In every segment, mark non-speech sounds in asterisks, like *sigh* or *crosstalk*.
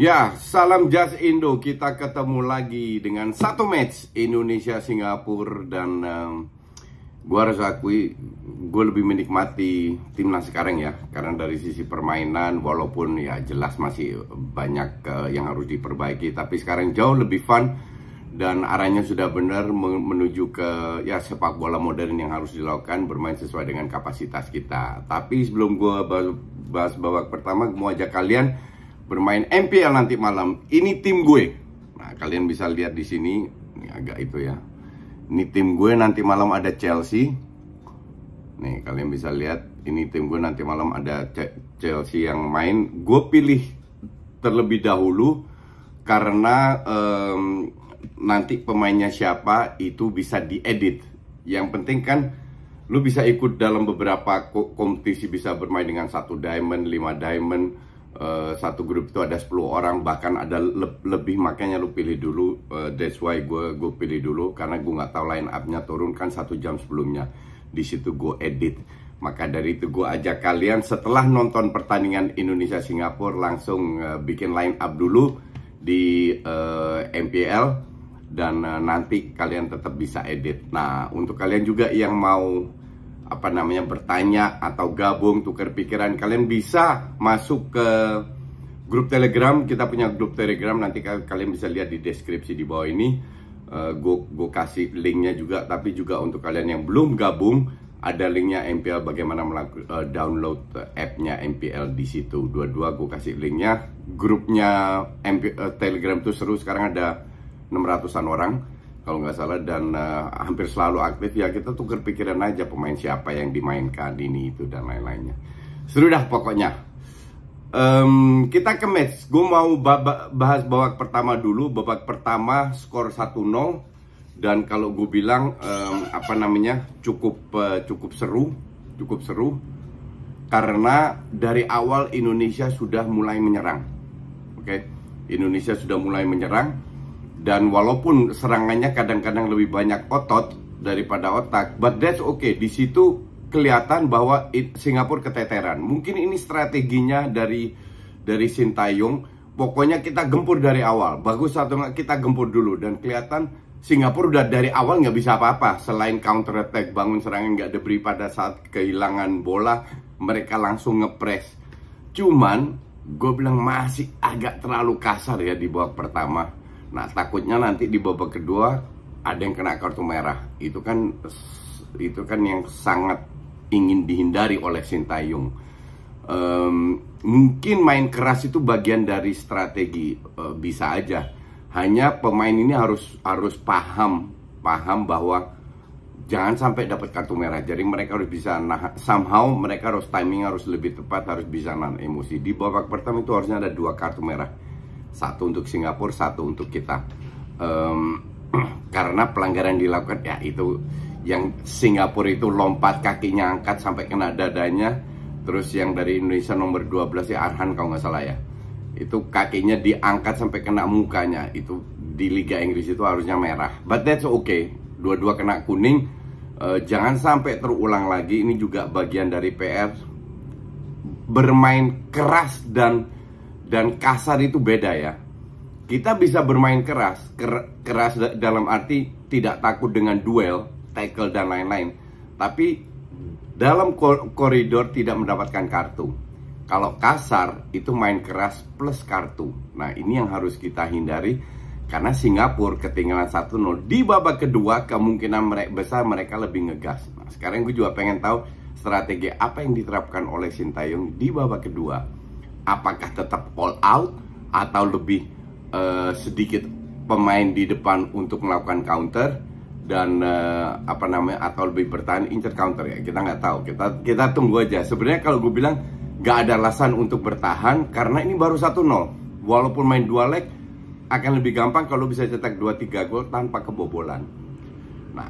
Ya, salam Jazz Indo. Kita ketemu lagi dengan satu match Indonesia Singapura dan um, gue harus akui gue lebih menikmati timnas sekarang ya karena dari sisi permainan walaupun ya jelas masih banyak uh, yang harus diperbaiki tapi sekarang jauh lebih fun dan arahnya sudah benar menuju ke ya sepak bola modern yang harus dilakukan bermain sesuai dengan kapasitas kita tapi sebelum gue bahas, bahas babak pertama gue mau ajak kalian bermain MPL nanti malam. Ini tim gue. Nah, kalian bisa lihat di sini ini agak itu ya. Ini tim gue nanti malam ada Chelsea. Nih, kalian bisa lihat ini tim gue nanti malam ada Chelsea yang main. Gue pilih terlebih dahulu karena um, nanti pemainnya siapa itu bisa diedit. Yang penting kan lu bisa ikut dalam beberapa kompetisi bisa bermain dengan satu diamond, 5 diamond Eh, satu grup itu ada 10 orang bahkan ada le lebih makanya lu pilih dulu uh, that's why gue gue pilih dulu karena gue nggak tahu line upnya turun kan satu jam sebelumnya di situ gue edit maka dari itu gue ajak kalian setelah nonton pertandingan Indonesia Singapura langsung uh, bikin line up dulu di uh, MPL dan uh, nanti kalian tetap bisa edit. Nah untuk kalian juga yang mau apa namanya bertanya atau gabung tukar pikiran kalian bisa masuk ke grup telegram kita punya grup telegram nanti kalian bisa lihat di deskripsi di bawah ini uh, eh, gue kasih linknya juga tapi juga untuk kalian yang belum gabung ada linknya MPL bagaimana melaku, uh, download appnya MPL di situ dua-dua gue kasih linknya grupnya MP, uh, eh, telegram tuh seru sekarang ada 600an orang kalau nggak salah dan uh, hampir selalu aktif ya kita tukar pikiran aja pemain siapa yang dimainkan ini itu dan lain-lainnya seru dah pokoknya um, kita ke match gue mau bahas babak pertama dulu babak pertama skor 1-0 dan kalau gue bilang um, apa namanya cukup uh, cukup seru cukup seru karena dari awal Indonesia sudah mulai menyerang oke okay? Indonesia sudah mulai menyerang dan walaupun serangannya kadang-kadang lebih banyak otot daripada otak but that's okay di situ kelihatan bahwa it, Singapura keteteran mungkin ini strateginya dari dari Sintayong pokoknya kita gempur dari awal bagus atau enggak kita gempur dulu dan kelihatan Singapura udah dari awal nggak bisa apa-apa selain counter attack bangun serangan nggak diberi pada saat kehilangan bola mereka langsung ngepres cuman gue bilang masih agak terlalu kasar ya di babak pertama Nah takutnya nanti di babak kedua ada yang kena kartu merah. Itu kan itu kan yang sangat ingin dihindari oleh Sintayung. Um, mungkin main keras itu bagian dari strategi uh, bisa aja. Hanya pemain ini harus harus paham paham bahwa jangan sampai dapat kartu merah. Jadi mereka harus bisa nah somehow mereka harus timing harus lebih tepat, harus bisa nahan emosi. Di babak pertama itu harusnya ada dua kartu merah satu untuk Singapura satu untuk kita um, *clears throat* karena pelanggaran dilakukan ya itu yang Singapura itu lompat kakinya angkat sampai kena dadanya terus yang dari Indonesia nomor 12 si Arhan kalau nggak salah ya itu kakinya diangkat sampai kena mukanya itu di Liga Inggris itu harusnya merah but that's okay dua-dua kena kuning uh, jangan sampai terulang lagi ini juga bagian dari PR bermain keras dan dan kasar itu beda ya. Kita bisa bermain keras, keras dalam arti tidak takut dengan duel, tackle dan lain-lain. Tapi dalam koridor tidak mendapatkan kartu. Kalau kasar itu main keras plus kartu. Nah, ini yang harus kita hindari karena Singapura ketinggalan 1-0 di babak kedua kemungkinan mereka besar mereka lebih ngegas. Nah, sekarang gue juga pengen tahu strategi apa yang diterapkan oleh Sintayong di babak kedua apakah tetap all out atau lebih uh, sedikit pemain di depan untuk melakukan counter dan uh, apa namanya atau lebih bertahan inter counter ya kita nggak tahu kita kita tunggu aja sebenarnya kalau gue bilang nggak ada alasan untuk bertahan karena ini baru satu nol walaupun main dua leg akan lebih gampang kalau bisa cetak 2-3 gol tanpa kebobolan nah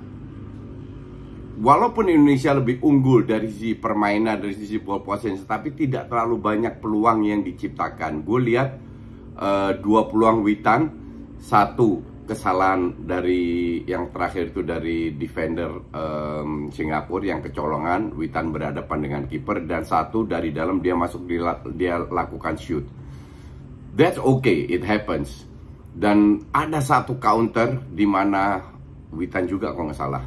walaupun Indonesia lebih unggul dari sisi permainan dari sisi ball possession tapi tidak terlalu banyak peluang yang diciptakan gue lihat e, dua peluang Witan satu kesalahan dari yang terakhir itu dari defender e, Singapura yang kecolongan Witan berhadapan dengan kiper dan satu dari dalam dia masuk dia, dia lakukan shoot that's okay it happens dan ada satu counter di mana Witan juga kalau nggak salah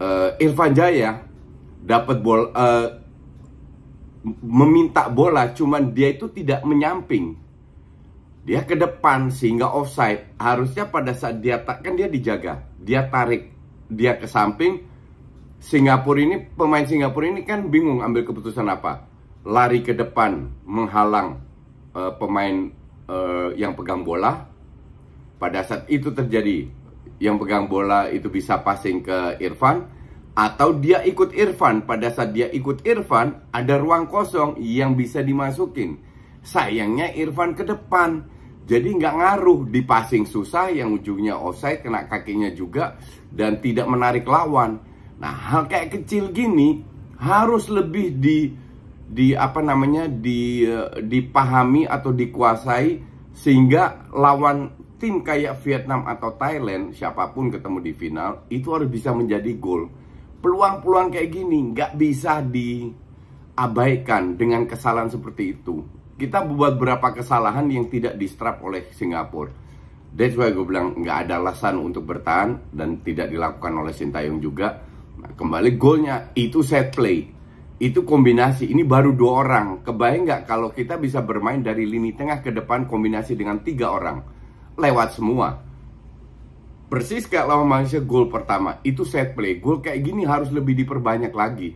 uh, Irfan Jaya dapat bola uh, eh, meminta bola cuman dia itu tidak menyamping dia ke depan sehingga offside harusnya pada saat dia tak kan dia dijaga dia tarik dia ke samping Singapura ini pemain Singapura ini kan bingung ambil keputusan apa lari ke depan menghalang uh, pemain uh, yang pegang bola pada saat itu terjadi yang pegang bola itu bisa passing ke Irfan atau dia ikut Irfan pada saat dia ikut Irfan ada ruang kosong yang bisa dimasukin sayangnya Irfan ke depan jadi nggak ngaruh di passing susah yang ujungnya offside kena kakinya juga dan tidak menarik lawan nah hal kayak kecil gini harus lebih di di apa namanya di eh, dipahami atau dikuasai sehingga lawan tim kayak Vietnam atau Thailand siapapun ketemu di final itu harus bisa menjadi gol peluang-peluang kayak gini nggak bisa diabaikan dengan kesalahan seperti itu kita buat beberapa kesalahan yang tidak distrap oleh Singapura that's why gue bilang nggak ada alasan untuk bertahan dan tidak dilakukan oleh Sintayong juga nah, kembali golnya itu set play itu kombinasi ini baru dua orang kebayang nggak kalau kita bisa bermain dari lini tengah ke depan kombinasi dengan tiga orang lewat semua Persis kayak lawan Malaysia gol pertama Itu set play Gol kayak gini harus lebih diperbanyak lagi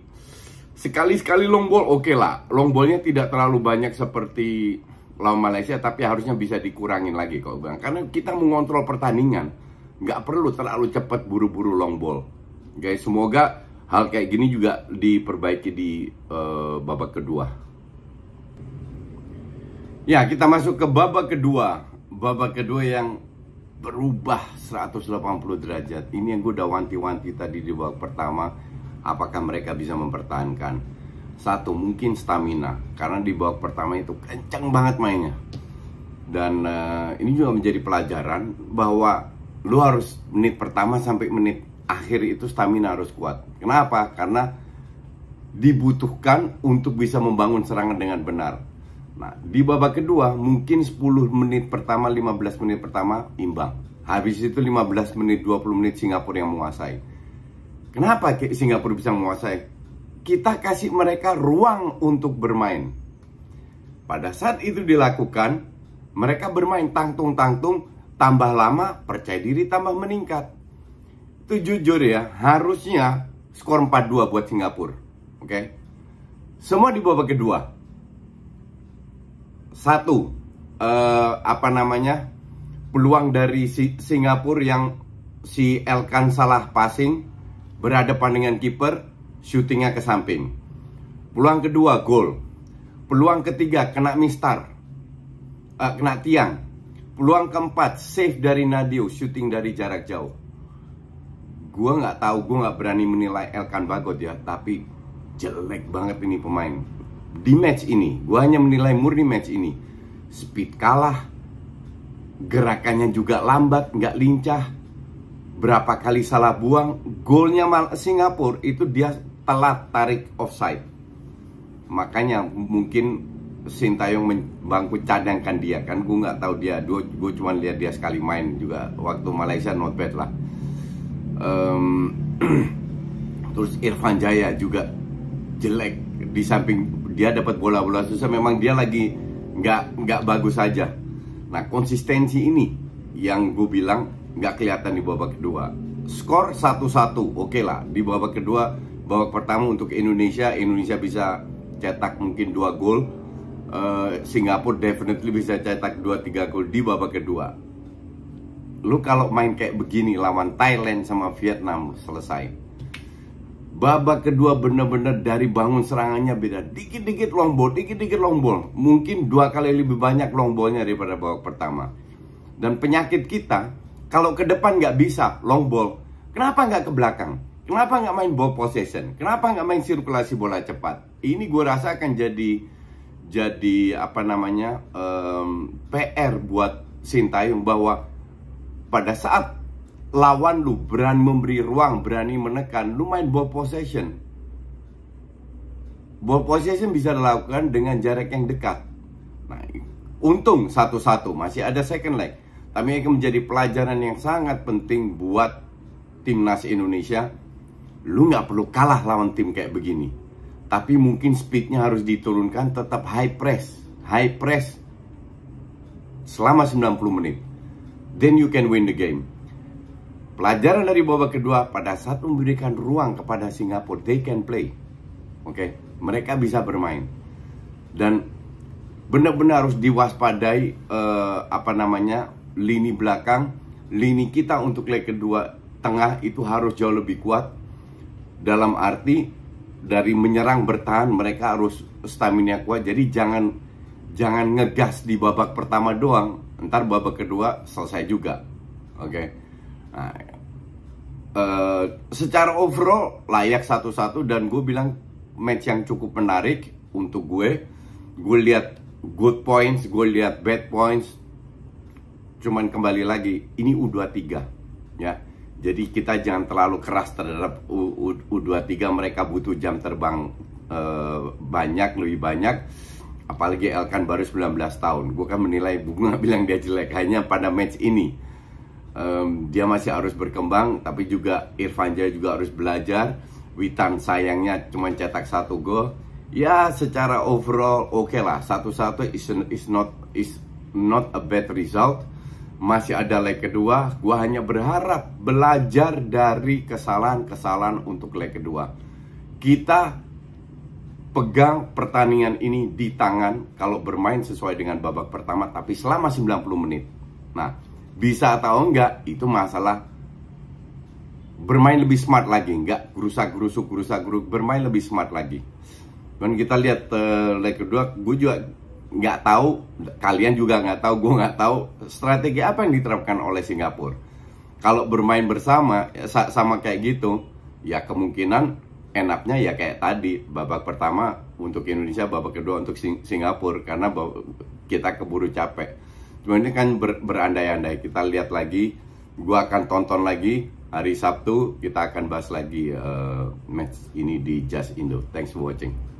Sekali-sekali long ball oke okay lah Long ballnya tidak terlalu banyak seperti lawan Malaysia Tapi harusnya bisa dikurangin lagi kalau bilang Karena kita mengontrol pertandingan Nggak perlu terlalu cepat buru-buru long ball Guys semoga hal kayak gini juga diperbaiki di uh, babak kedua Ya kita masuk ke babak kedua babak kedua yang berubah 180 derajat. Ini yang gue udah wanti-wanti tadi di babak pertama. Apakah mereka bisa mempertahankan? Satu, mungkin stamina. Karena di babak pertama itu kencang banget mainnya. Dan uh, ini juga menjadi pelajaran bahwa lu harus menit pertama sampai menit akhir itu stamina harus kuat. Kenapa? Karena dibutuhkan untuk bisa membangun serangan dengan benar Nah, di babak kedua mungkin 10 menit pertama, 15 menit pertama imbang. Habis itu 15 menit, 20 menit Singapura yang menguasai. Kenapa Singapura bisa menguasai? Kita kasih mereka ruang untuk bermain. Pada saat itu dilakukan, mereka bermain tangtung-tangtung, tambah lama, percaya diri tambah meningkat. Itu jujur ya, harusnya skor 4-2 buat Singapura. Oke. Okay? Semua di babak kedua satu uh, apa namanya peluang dari si Singapura yang si Elkan salah passing berhadapan dengan kiper syutingnya ke samping peluang kedua gol peluang ketiga kena mistar uh, kena tiang peluang keempat save dari Nadio syuting dari jarak jauh gue nggak tahu gue nggak berani menilai Elkan Bagot ya tapi jelek banget ini pemain di match ini gue hanya menilai murni match ini speed kalah gerakannya juga lambat nggak lincah berapa kali salah buang golnya Singapura itu dia telat tarik offside makanya mungkin Sintayong bangku cadangkan dia kan gue nggak tahu dia gue cuma lihat dia sekali main juga waktu Malaysia not bad lah um, *clears throat* terus Irfan Jaya juga jelek di samping dia dapat bola-bola susah memang dia lagi nggak nggak bagus saja nah konsistensi ini yang gue bilang nggak kelihatan di babak kedua skor 1-1 oke okay lah di babak kedua babak pertama untuk Indonesia Indonesia bisa cetak mungkin dua gol uh, Singapura definitely bisa cetak 2-3 gol di babak kedua lu kalau main kayak begini lawan Thailand sama Vietnam selesai Babak kedua benar-benar dari bangun serangannya beda. Dikit-dikit long ball, dikit-dikit long ball. Mungkin dua kali lebih banyak long ballnya daripada babak pertama. Dan penyakit kita, kalau ke depan nggak bisa long ball, kenapa nggak ke belakang? Kenapa nggak main ball possession? Kenapa nggak main sirkulasi bola cepat? Ini gue rasa akan jadi jadi apa namanya um, PR buat Sintayong bahwa pada saat lawan lu berani memberi ruang, berani menekan, lu main ball possession. Ball possession bisa dilakukan dengan jarak yang dekat. Nah, untung satu-satu masih ada second leg. Tapi ini menjadi pelajaran yang sangat penting buat timnas Indonesia. Lu nggak perlu kalah lawan tim kayak begini. Tapi mungkin speednya harus diturunkan tetap high press. High press selama 90 menit. Then you can win the game. Pelajaran dari babak kedua pada saat memberikan ruang kepada Singapura, they can play. Oke, okay? mereka bisa bermain. Dan benar-benar harus diwaspadai uh, apa namanya lini belakang, lini kita untuk leg kedua tengah itu harus jauh lebih kuat. Dalam arti dari menyerang bertahan mereka harus stamina kuat. Jadi jangan jangan ngegas di babak pertama doang, ntar babak kedua selesai juga. Oke. Okay? Nah, uh, secara overall layak satu-satu dan gue bilang match yang cukup menarik untuk gue. Gue lihat good points, gue lihat bad points. Cuman kembali lagi, ini U23 ya. Jadi kita jangan terlalu keras terhadap U, U, U23 mereka butuh jam terbang uh, banyak lebih banyak. Apalagi Elkan baru 19 tahun. Gue kan menilai gue *laughs* bilang dia jelek hanya pada match ini um, dia masih harus berkembang tapi juga Irfan Jaya juga harus belajar Witan sayangnya cuma cetak satu gol ya secara overall oke okay lah satu-satu is, is not is not a bad result masih ada leg kedua gua hanya berharap belajar dari kesalahan-kesalahan untuk leg kedua kita pegang pertandingan ini di tangan kalau bermain sesuai dengan babak pertama tapi selama 90 menit nah bisa atau enggak itu masalah bermain lebih smart lagi enggak gerusak rusuk gerusak gerusuk bermain lebih smart lagi dan kita lihat uh, eh, leg kedua gue juga nggak tahu kalian juga nggak tahu gue nggak tahu strategi apa yang diterapkan oleh Singapura kalau bermain bersama ya, sama kayak gitu ya kemungkinan enaknya ya kayak tadi babak pertama untuk Indonesia babak kedua untuk Sing Singapura karena kita keburu capek Cuma ini kan ber, berandai-andai. Kita lihat lagi. Gua akan tonton lagi hari Sabtu. Kita akan bahas lagi uh, match ini di Just Indo. Thanks for watching.